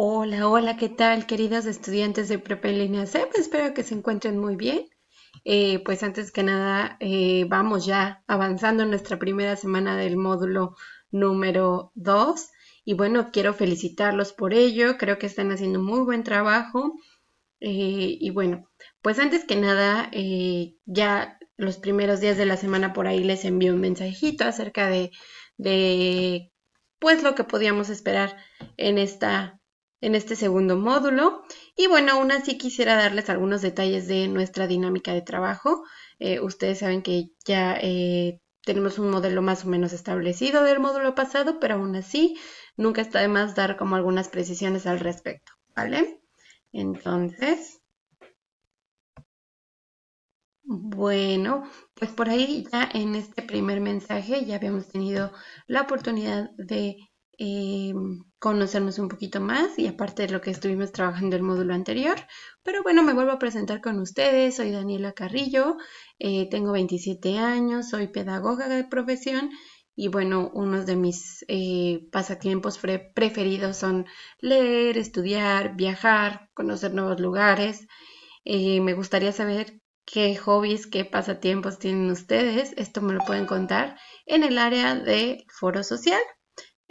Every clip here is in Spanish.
Hola, hola, ¿qué tal, queridos estudiantes de Prepa Línea CEP? Pues, espero que se encuentren muy bien. Eh, pues antes que nada, eh, vamos ya avanzando en nuestra primera semana del módulo número 2. Y bueno, quiero felicitarlos por ello. Creo que están haciendo muy buen trabajo. Eh, y bueno, pues antes que nada, ya los primeros días de la semana por ahí les envío un mensajito acerca de, de pues lo que podíamos esperar en esta en este segundo módulo. Y bueno, aún así quisiera darles algunos detalles de nuestra dinámica de trabajo. Eh, ustedes saben que ya eh, tenemos un modelo más o menos establecido del módulo pasado, pero aún así nunca está de más dar como algunas precisiones al respecto, ¿vale? Entonces, bueno, pues por ahí ya en este primer mensaje ya habíamos tenido la oportunidad de Mm, conocernos un poquito más y aparte de lo que estuvimos trabajando el módulo anterior. Pero bueno, me vuelvo a presentar con ustedes. Soy Daniela Carrillo, eh, tengo 27 años, soy pedagoga de profesión y bueno, unos de mis eh, pasatiempos preferidos son leer, estudiar, viajar, conocer nuevos lugares. Eh, me gustaría saber qué hobbies, qué pasatiempos tienen ustedes. Esto me lo pueden contar en el área de foro social.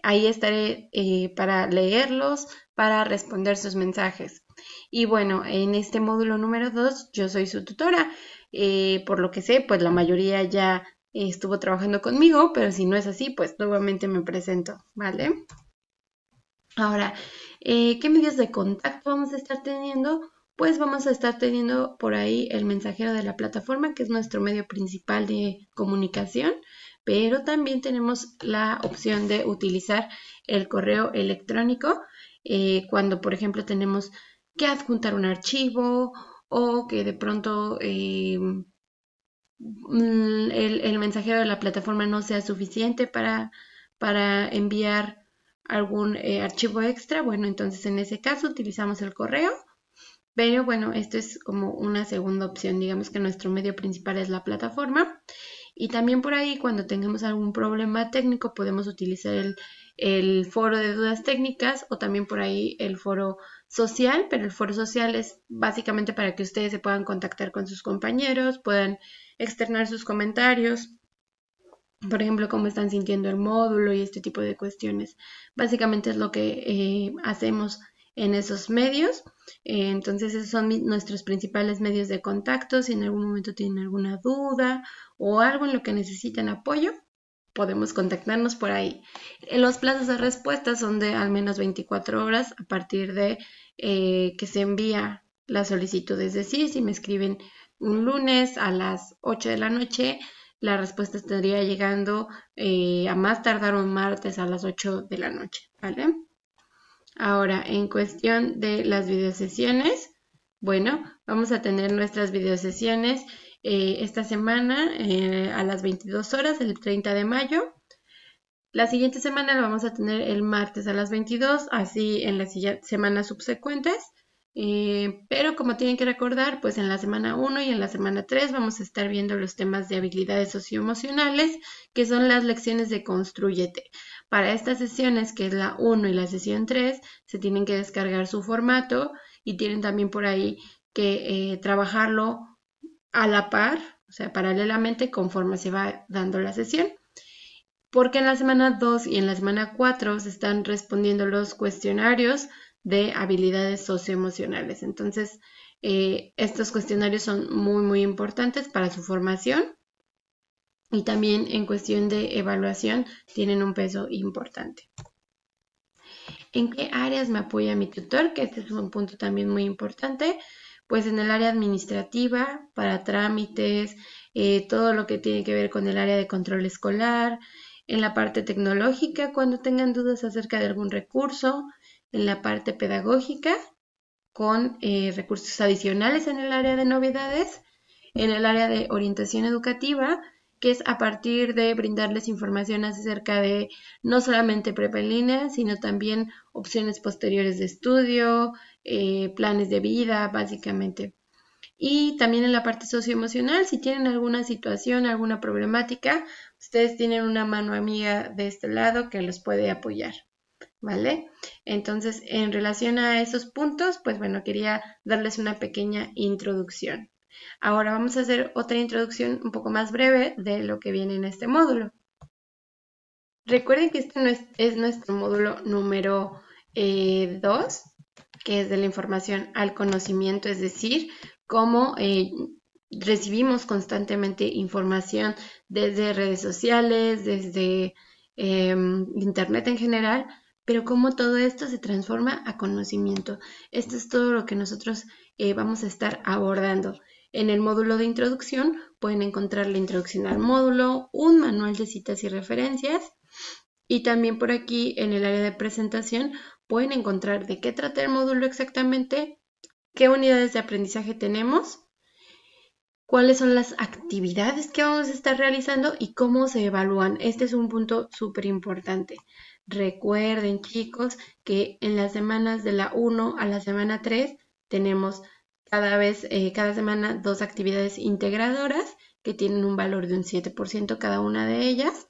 Ahí estaré eh, para leerlos, para responder sus mensajes. Y bueno, en este módulo número 2 yo soy su tutora. Eh, por lo que sé, pues la mayoría ya estuvo trabajando conmigo, pero si no es así, pues nuevamente me presento, ¿vale? Ahora, eh, ¿qué medios de contacto vamos a estar teniendo? Pues vamos a estar teniendo por ahí el mensajero de la plataforma, que es nuestro medio principal de comunicación pero también tenemos la opción de utilizar el correo electrónico eh, cuando, por ejemplo, tenemos que adjuntar un archivo o que de pronto eh, mm, el, mensajero de la plataforma no sea suficiente para, para enviar algún eh, archivo extra, bueno, entonces en ese caso utilizamos el correo, pero bueno, esto es como una segunda opción, digamos que nuestro medio principal es la plataforma y también por ahí, cuando tengamos algún problema técnico, podemos utilizar el, foro de dudas técnicas o también por ahí el foro social, pero el foro social es básicamente para que ustedes se puedan contactar con sus compañeros, puedan externar sus comentarios, por ejemplo, cómo están sintiendo el módulo y este tipo de cuestiones. Básicamente es lo que eh, hacemos en esos medios. Eh, entonces, esos son nuestros principales medios de contacto. Si en algún momento tienen alguna duda o algo en lo que necesitan apoyo, podemos contactarnos por ahí. Eh, los plazos de respuesta son de al menos 24 horas a partir de eh, que se envía la solicitud. Es decir, si me escriben un lunes a las 8 de la noche, la respuesta estaría llegando a más tardar un martes a las 8 de la noche, ¿vale? Ahora, en cuestión de las videosesiones, bueno, vamos a tener nuestras videosesiones eh, esta semana eh, a las 22 horas, el 30 de mayo. La siguiente semana la vamos a tener el martes a las 22, así en las semanas subsecuentes. Eh, pero como tienen que recordar, pues en la semana 1 y en la semana 3 vamos a estar viendo los temas de habilidades socioemocionales, que son las lecciones de Construyete. Para estas sesiones, que es la 1 y la sesión 3, se tienen que descargar su formato y tienen también por ahí que eh, trabajarlo a la par, o sea, paralelamente conforme se va dando la sesión. Porque en la semana 2 y en la semana 4 se están respondiendo los cuestionarios de habilidades socioemocionales. Entonces, eh, estos cuestionarios son muy, muy importantes para su formación y también en cuestión de evaluación tienen un peso importante. ¿En qué áreas me apoya mi tutor? Que este es un punto también muy importante. Pues en el área administrativa, para trámites, eh, todo lo que tiene que ver con el área de control escolar, en la parte tecnológica, cuando tengan dudas acerca de algún recurso, en la parte pedagógica, con eh, recursos adicionales en el área de novedades, en el área de orientación educativa, que es a partir de brindarles información acerca de no solamente prepa en línea, sino también opciones posteriores de estudio, eh, planes de vida, básicamente. Y también en la parte socioemocional, si tienen alguna situación, alguna problemática, ustedes tienen una mano amiga de este lado que los puede apoyar. ¿Vale? Entonces, en relación a esos puntos, pues bueno, quería darles una pequeña introducción. Ahora vamos a hacer otra introducción un poco más breve de lo que viene en este módulo. Recuerden que este es, nuestro módulo número 2, eh, que es de la información al conocimiento, es decir, cómo eh, recibimos constantemente información desde redes sociales, desde em, Internet en general, pero cómo todo esto se transforma a conocimiento. Esto es todo lo que nosotros eh, vamos a estar abordando. En el módulo de introducción pueden encontrar la introducción al módulo, un manual de citas y referencias y también por aquí en el área de presentación pueden encontrar de qué trata el módulo exactamente, qué unidades de aprendizaje tenemos, cuáles son las actividades que vamos a estar realizando y cómo se evalúan. Este es un punto súper importante. Recuerden chicos que en las semanas de la 1 a la semana 3 tenemos cada vez, eh, cada semana, dos actividades integradoras que tienen un valor de un 7% cada una de ellas.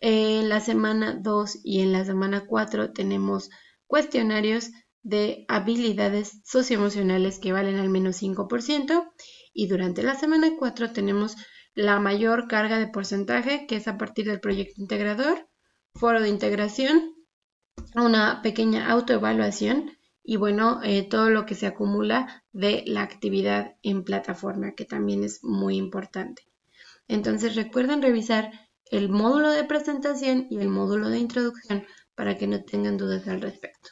En la semana 2 y en la semana 4 tenemos cuestionarios de habilidades socioemocionales que valen al menos 5% y durante la semana 4 tenemos la mayor carga de porcentaje que es a partir del proyecto integrador, foro de integración, una pequeña autoevaluación y bueno, eh, todo lo que se acumula de la actividad en plataforma, que también es muy importante. Entonces recuerden revisar el módulo de presentación y el módulo de introducción para que no tengan dudas al respecto.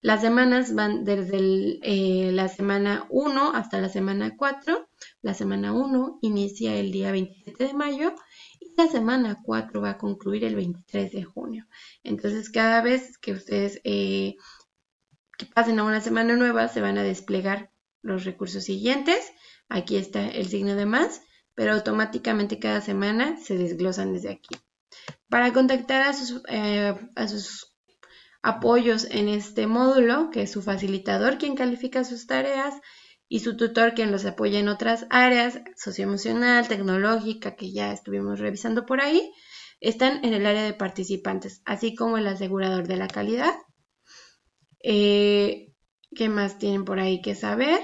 Las semanas van desde eh, la semana 1 hasta la semana 4. La semana 1 inicia el día 27 de mayo y la semana 4 va a concluir el 23 de junio. Entonces, cada vez que ustedes eh, que pasen a una semana nueva, se van a desplegar los recursos siguientes. Aquí está el signo de más, pero automáticamente cada semana se desglosan desde aquí. Para contactar a sus, eh, a sus apoyos en este módulo, que es su facilitador quien califica sus tareas y su tutor quien los apoya en otras áreas, socioemocional, tecnológica, que ya estuvimos revisando por ahí, están en el área de participantes, así como el asegurador de la calidad eh, ¿Qué más tienen por ahí que saber?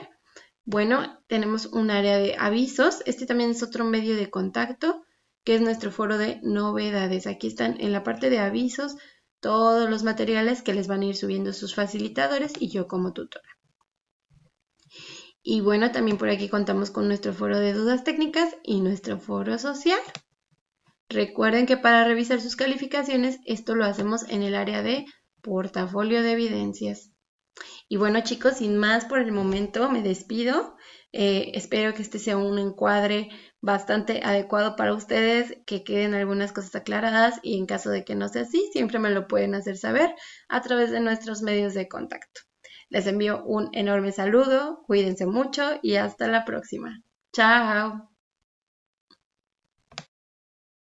Bueno, tenemos un área de avisos. Este también es otro medio de contacto, que es nuestro foro de novedades. Aquí están en la parte de avisos todos los materiales que les van a ir subiendo sus facilitadores y yo como tutora. Y bueno, también por aquí contamos con nuestro foro de dudas técnicas y nuestro foro social. Recuerden que para revisar sus calificaciones, esto lo hacemos en el área de portafolio de evidencias. Y bueno chicos, sin más por el momento me despido. Eh, espero que este sea un encuadre bastante adecuado para ustedes, que queden algunas cosas aclaradas y en caso de que no sea así, siempre me lo pueden hacer saber a través de nuestros medios de contacto. Les envío un enorme saludo, cuídense mucho y hasta la próxima. Chao.